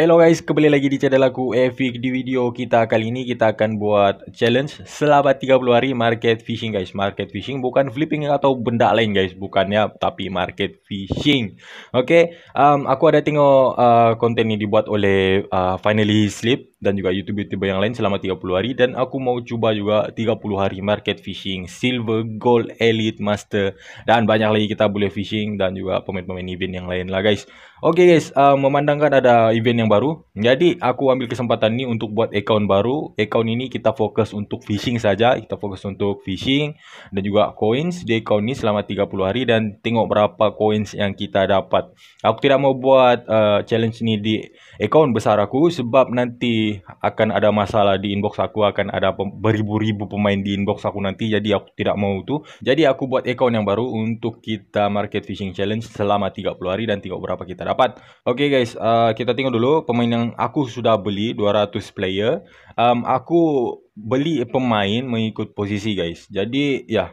Hello guys, kembali lagi di channel aku Efik. Di video kita kali ini kita akan buat challenge selama 30 hari market fishing guys. Market fishing bukan flipping atau benda lain guys, bukannya tapi market fishing. Oke, okay? um, aku ada tengok uh, konten ini dibuat oleh uh, Finally Sleep dan juga YouTube-YouTube yang lain selama 30 hari dan aku mau cuba juga 30 hari market fishing silver gold elite master dan banyak lagi kita boleh fishing dan juga pemain-pemain event yang lain lah guys oke okay, guys uh, memandangkan ada event yang baru jadi aku ambil kesempatan ini untuk buat account baru account ini kita fokus untuk fishing saja kita fokus untuk fishing dan juga coins di account ini selama 30 hari dan tengok berapa coins yang kita dapat aku tidak mau buat uh, challenge ini di account besar aku sebab nanti akan ada masalah di inbox aku akan ada beribu-ribu pemain di inbox aku nanti jadi aku tidak mau itu jadi aku buat account yang baru untuk kita market fishing challenge selama 30 hari dan tiga berapa kita dapat oke okay guys uh, kita tengok dulu pemain yang aku sudah beli 200 player um, aku beli pemain mengikut posisi guys jadi ya yeah.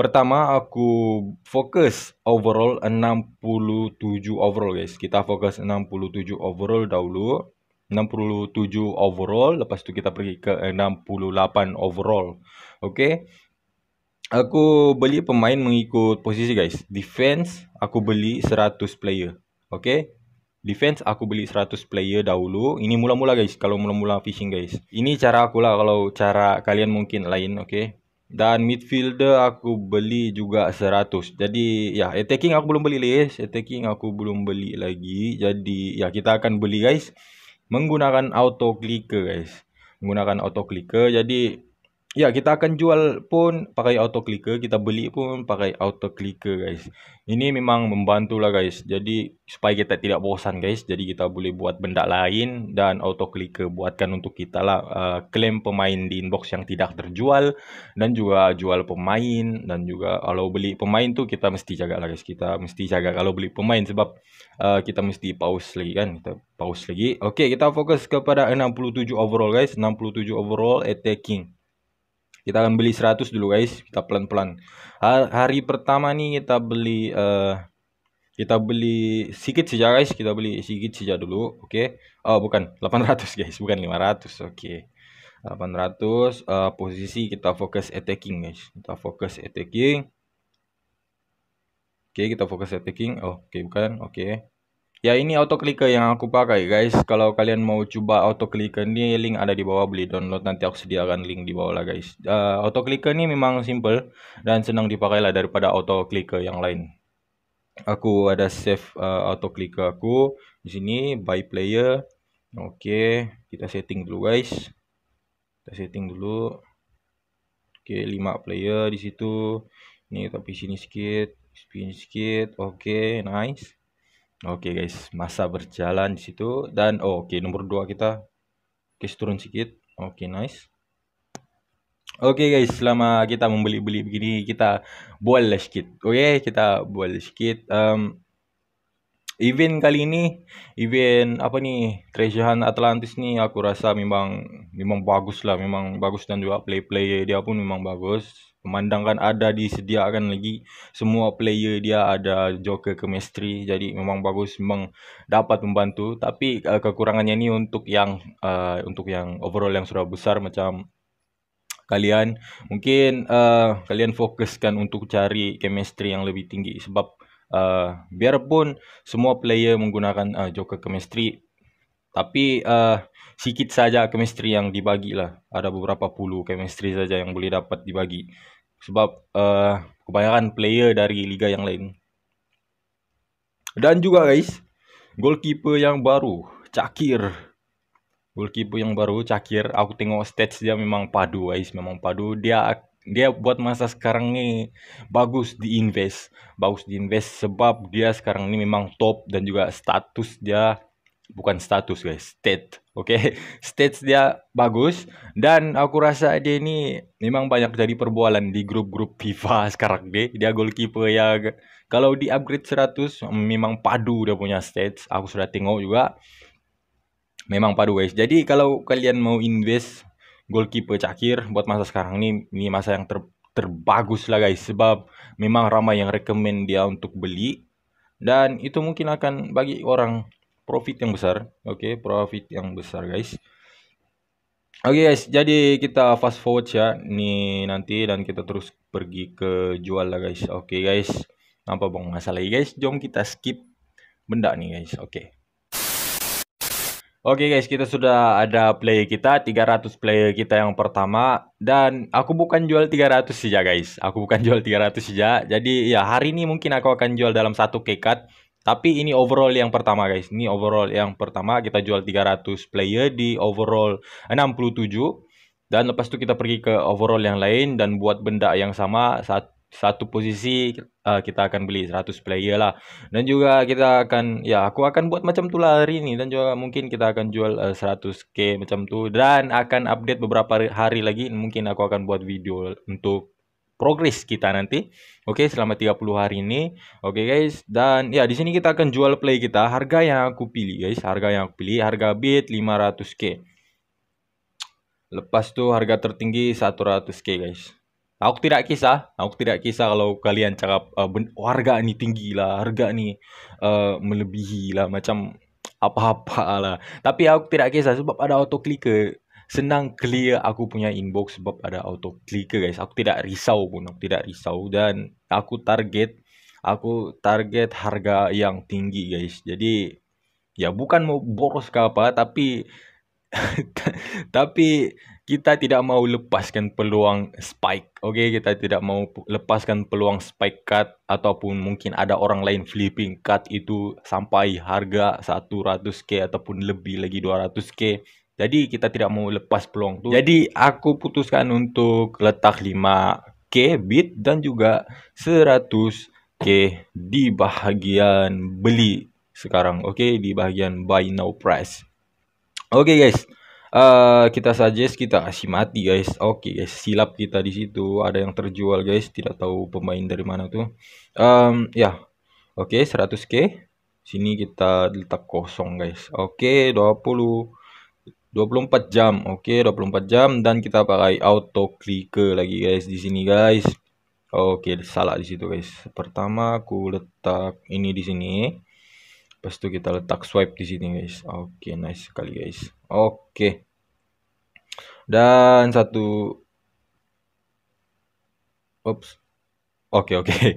Pertama aku fokus overall 67 overall guys. Kita fokus 67 overall dahulu. 67 overall lepas tu kita pergi ke 68 overall okey aku beli pemain mengikut posisi guys defense aku beli 100 player okey defense aku beli 100 player dahulu ini mula-mula guys kalau mula-mula fishing guys ini cara aku lah kalau cara kalian mungkin lain okey dan midfielder aku beli juga 100 Jadi ya attacking aku belum beli lagi Attacking aku belum beli lagi Jadi ya kita akan beli guys menggunakan auto clicker guys menggunakan auto clicker jadi Ya kita akan jual pun pakai auto clicker Kita beli pun pakai auto clicker guys Ini memang membantu lah guys Jadi supaya kita tidak bosan guys Jadi kita boleh buat benda lain Dan auto clicker buatkan untuk kita lah uh, eh, Claim pemain di inbox yang tidak terjual Dan juga jual pemain Dan juga kalau beli pemain tu kita mesti jaga lah guys Kita mesti jaga kalau beli pemain sebab uh, Kita mesti pause lagi kan Kita pause lagi Okay kita fokus kepada 67 overall guys 67 overall attacking Kita akan beli 100 dulu guys, kita pelan-pelan. Hari pertama nih kita beli uh, kita beli sedikit saja guys, kita beli sedikit saja dulu, oke. Okay. Oh, bukan 800 guys, bukan 500. Oke. Okay. 800 uh, posisi kita fokus attacking guys. Kita fokus attacking. Oke, okay, kita fokus attacking. Oh, oke okay, bukan. Oke. Okay. Ya ini auto clicker yang aku pakai guys. Kalau kalian mau cuba auto clicker ni link ada di bawah boleh download nanti aku sediakan link di bawah lah guys. Uh, auto clicker ni memang simple dan senang dipakai lah daripada auto clicker yang lain. Aku ada save uh, auto clicker aku di sini by player. Okey, kita setting dulu guys. Kita setting dulu. Okey, 5 player di situ. Ni tapi sini sikit, spin sikit. Okey, nice. Okay guys, masa berjalan di situ dan oh, okay nomor dua kita kis turun sedikit. Okay nice. Okay guys, selama kita membeli-beli begini kita boleh lah sedikit. Okay kita boleh lah sedikit. Um, Event kali ini, event apa ni Treasure Hunt Atlantis ni Aku rasa memang Memang bagus lah Memang bagus dan juga Play-player dia pun memang bagus Memandangkan ada disediakan lagi Semua player dia ada Joker chemistry Jadi memang bagus Memang dapat membantu Tapi uh, kekurangannya ni Untuk yang uh, Untuk yang overall yang sudah besar Macam Kalian Mungkin uh, Kalian fokuskan untuk cari Chemistry yang lebih tinggi Sebab Eh, biarpun semua player menggunakan uh, Joker chemistry tapi uh, sikit saja chemistry yang dibagi lah. ada beberapa puluh chemistry saja yang boleh dapat dibagi sebab uh, kebanyakan player dari liga yang lain dan juga guys goalkeeper yang baru Cakir goalkeeper yang baru Cakir aku tengok stats dia memang padu guys memang padu dia dia buat masa sekarang ni bagus di invest bagus di invest sebab dia sekarang ni memang top dan juga status dia bukan status guys state okay state dia bagus dan aku rasa dia ni memang banyak jadi perbualan di grup-grup FIFA sekarang deh. dia goalkeeper ya. kalau di upgrade 100 memang padu dia punya stats aku sudah tengok juga memang padu guys jadi kalau kalian mau invest goalkeeper Cakir buat masa sekarang ini ini masa yang ter, terbagus lah guys sebab memang ramai yang rekomend dia untuk beli dan itu mungkin akan bagi orang profit yang besar oke okay, profit yang besar guys oke okay guys jadi kita fast forward ya nih nanti dan kita terus pergi ke jual lah guys oke okay guys apa bang masalah guys jom kita skip benda nih guys oke okay. Oke guys, kita sudah ada player kita, 300 player kita yang pertama dan aku bukan jual 300 saja guys. Aku bukan jual 300 saja. Jadi ya hari ini mungkin aku akan jual dalam satu kekat, tapi ini overall yang pertama guys. Ini overall yang pertama kita jual 300 player di overall 67 dan lepas itu kita pergi ke overall yang lain dan buat benda yang sama satu satu posisi uh, kita akan beli 100 player lah dan juga kita akan ya aku akan buat macam tu lah hari ini dan juga mungkin kita akan jual uh, eh, 100k macam tu dan akan update beberapa hari, lagi mungkin aku akan buat video untuk progres kita nanti. Oke, okay, selama 30 hari ini. Oke, okay, guys. Dan ya di sini kita akan jual play kita. Harga yang aku pilih, guys. Harga yang aku pilih harga bid 500k. Lepas tuh harga tertinggi 100k, guys. Aku tidak kisah, aku tidak kisah kalau kalian cakap uh, ben- harga ni tinggi lah, harga ni uh, melebihi lah, macam apa-apa lah. Tapi aku tidak kisah sebab ada auto clicker. Senang clear aku punya inbox sebab ada auto clicker guys. Aku tidak risau pun, aku tidak risau dan aku target aku target harga yang tinggi guys. Jadi ya bukan mau boros ke apa tapi tapi kita tidak mahu lepaskan peluang spike. Okay, kita tidak mahu lepaskan peluang spike cut ataupun mungkin ada orang lain flipping cut itu sampai harga 100k ataupun lebih lagi 200k. Jadi kita tidak mahu lepas peluang tu. Jadi aku putuskan untuk letak 5k bit dan juga 100k di bahagian beli sekarang. Okay, di bahagian buy now price. Okay guys. Eh, kita saja, kita kasih mati guys oke okay, guys silap kita di situ ada yang terjual guys tidak tahu pemain dari mana tuh um, ya yeah. oke okay, 100k sini kita letak kosong guys oke okay, 20 24 jam oke okay, 24 jam dan kita pakai auto clicker lagi guys di sini guys oke okay, salah di situ guys pertama aku letak ini di sini Pas itu kita letak swipe di sini guys. Oke, okay, nice sekali guys. Oke. Okay. Dan satu oops, Oke, okay, oke. Okay.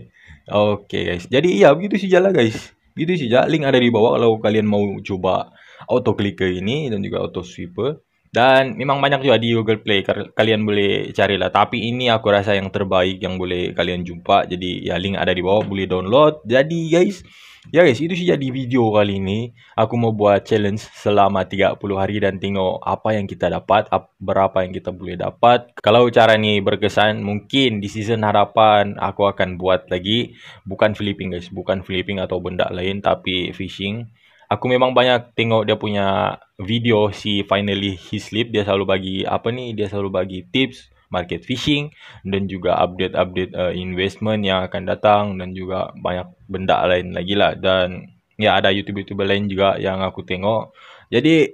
Oke, okay, guys. Jadi iya begitu sih jalan guys. Begitu sih jalan. Link ada di bawah kalau kalian mau coba auto klik ke ini dan juga auto sweeper Dan memang banyak juga di Google Play kalian boleh carilah tapi ini aku rasa yang terbaik yang boleh kalian jumpa. Jadi ya link ada di bawah boleh download. Jadi guys, ya guys itu sih jadi video kali ini. Aku mau buat challenge selama 30 hari dan tengok apa yang kita dapat, berapa yang kita boleh dapat. Kalau cara ni berkesan, mungkin di season harapan aku akan buat lagi bukan flipping guys, bukan flipping atau benda lain tapi fishing aku memang banyak tengok dia punya video si finally he sleep dia selalu bagi apa ni dia selalu bagi tips market fishing dan juga update-update uh, investment yang akan datang dan juga banyak benda lain lagi lah dan ya ada youtuber-youtuber lain juga yang aku tengok jadi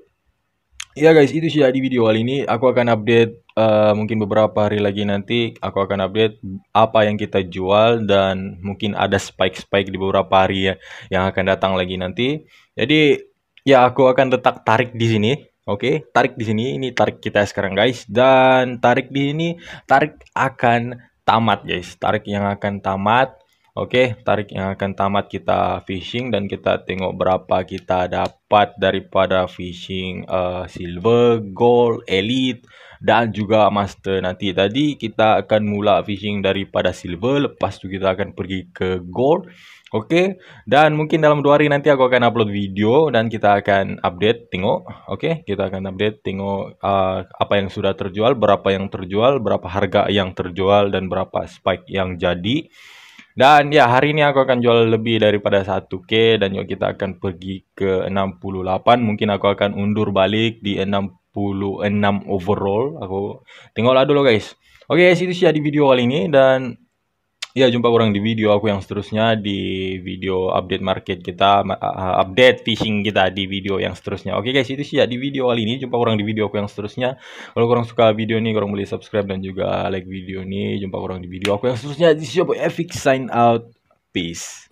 ya yeah guys itu sudah di video kali ini aku akan update uh, mungkin beberapa hari lagi nanti aku akan update apa yang kita jual dan mungkin ada spike-spike di beberapa hari ya, yang akan datang lagi nanti Jadi ya aku akan tetap tarik di sini. Oke, okay? tarik di sini. Ini tarik kita sekarang guys. Dan tarik di sini tarik akan tamat guys. Tarik yang akan tamat Okey, tarik yang akan tamat kita fishing dan kita tengok berapa kita dapat daripada fishing uh, silver, gold, elite dan juga master nanti. Tadi kita akan mula fishing daripada silver, lepas tu kita akan pergi ke gold. Okey, dan mungkin dalam 2 hari nanti aku akan upload video dan kita akan update tengok. Okey, kita akan update tengok uh, apa yang sudah terjual, berapa yang terjual, berapa harga yang terjual dan berapa spike yang jadi. Dan ya hari ini aku akan jual lebih daripada 1k dan juga kita akan pergi ke 68 mungkin aku akan undur balik di 66 overall aku tengoklah dulu guys. Okay guys itu saja di video kali ini dan Ya, jumpa orang di video aku yang seterusnya di video update market kita, update fishing kita di video yang seterusnya. Oke guys, itu sih ya di video kali ini. Jumpa orang di video aku yang seterusnya. Kalau kurang suka video ini, kurang boleh subscribe dan juga like video ini. Jumpa orang di video aku yang seterusnya. This is your Epic sign out. Peace.